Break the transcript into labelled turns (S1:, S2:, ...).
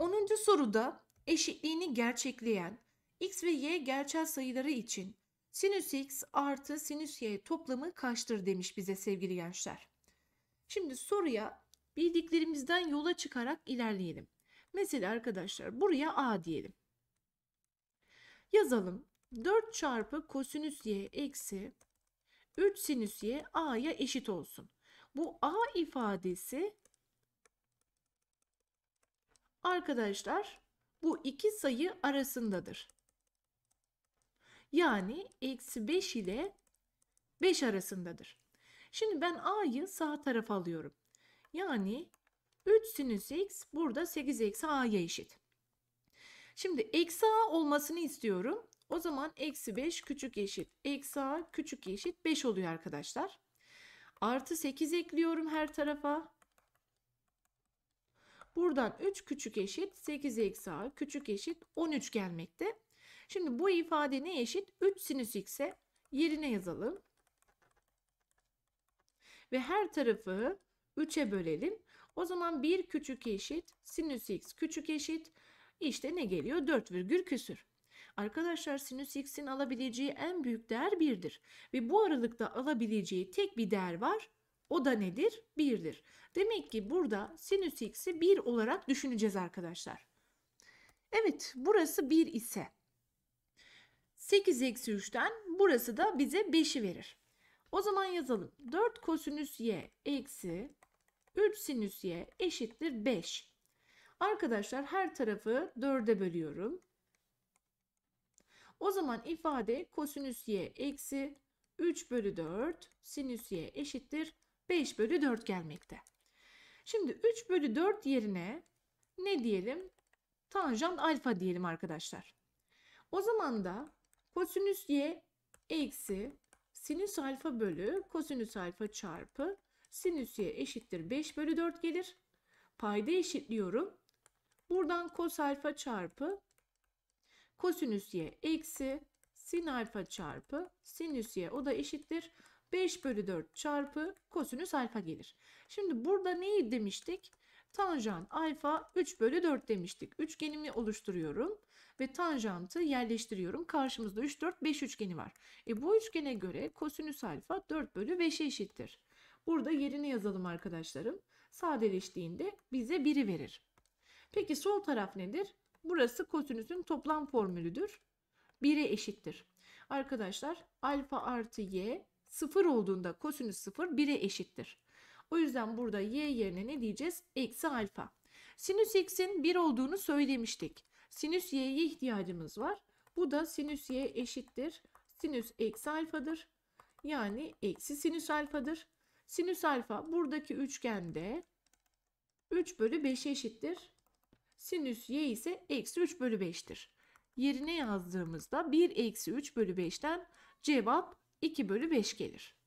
S1: 10. soruda eşitliğini gerçekleyen x ve y gerçel sayıları için sinüs x artı sinüs y toplamı kaçtır demiş bize sevgili gençler. Şimdi soruya bildiklerimizden yola çıkarak ilerleyelim. Mesela arkadaşlar buraya a diyelim. Yazalım 4 çarpı kosinüs y eksi 3 sinüs y a'ya eşit olsun. Bu a ifadesi Arkadaşlar bu iki sayı arasındadır. Yani eksi 5 ile 5 arasındadır. Şimdi ben a'yı sağ tarafa alıyorum. Yani 3 sinüs x burada 8 eksi a'ya eşit. Şimdi eksi a olmasını istiyorum. O zaman eksi 5 küçük eşit. Eksi a küçük eşit 5 oluyor arkadaşlar. Artı 8 ekliyorum her tarafa. Buradan 3 küçük eşit 8 eksi a küçük eşit 13 gelmekte. Şimdi bu ifade ne eşit? 3 sinüs x'e yerine yazalım. Ve her tarafı 3'e bölelim. O zaman 1 küçük eşit sinüs x küçük eşit işte ne geliyor? 4 virgül küsür. Arkadaşlar sinüs x'in alabileceği en büyük değer 1'dir. Ve bu aralıkta alabileceği tek bir değer var. O da nedir? 1'dir. Demek ki burada sinüs x'i 1 olarak düşüneceğiz arkadaşlar. Evet burası 1 ise 8 eksi 3'ten burası da bize 5'i verir. O zaman yazalım. 4 kosinüs y eksi 3 sinüs y eşittir 5. Arkadaşlar her tarafı 4'e bölüyorum. O zaman ifade kosinüs y eksi 3 bölü 4 sinüs y eşittir 5 bölü 4 gelmekte. Şimdi 3 bölü 4 yerine ne diyelim? Tanjant alfa diyelim arkadaşlar. O zaman da kosinüs y eksi sinüs alfa bölü kosinüs alfa çarpı sinüs y eşittir 5 bölü 4 gelir. Payda eşitliyorum. Buradan kos alfa çarpı kosinüs y eksi sin alfa çarpı sinüs y o da eşittir 5 bölü 4 çarpı kosinüs alfa gelir. Şimdi burada neyi demiştik? Tanjant alfa 3 bölü 4 demiştik. Üçgenimi oluşturuyorum ve tanjantı yerleştiriyorum. Karşımızda 3, 4, 5 üçgeni var. E bu üçgene göre kosinüs alfa 4 bölü 5'e eşittir. Burada yerine yazalım arkadaşlarım. Sadeleştiğinde bize 1'i verir. Peki sol taraf nedir? Burası kosinüsün toplam formülüdür. 1'e eşittir. Arkadaşlar alfa artı y 0 olduğunda kosinüs 0 1'e eşittir. O yüzden burada y yerine ne diyeceğiz? Eksi alfa. Sinüs x'in 1 olduğunu söylemiştik. Sinüs y'ye ihtiyacımız var. Bu da sinüs y eşittir. Sinüs eksi alfadır. Yani eksi sinüs alfadır. Sinüs alfa buradaki üçgende 3 bölü 5'e eşittir. Sinüs y ise eksi 3 bölü 5'tir. Yerine yazdığımızda 1 eksi 3 bölü 5'ten cevap 2 bölü 5 gelir.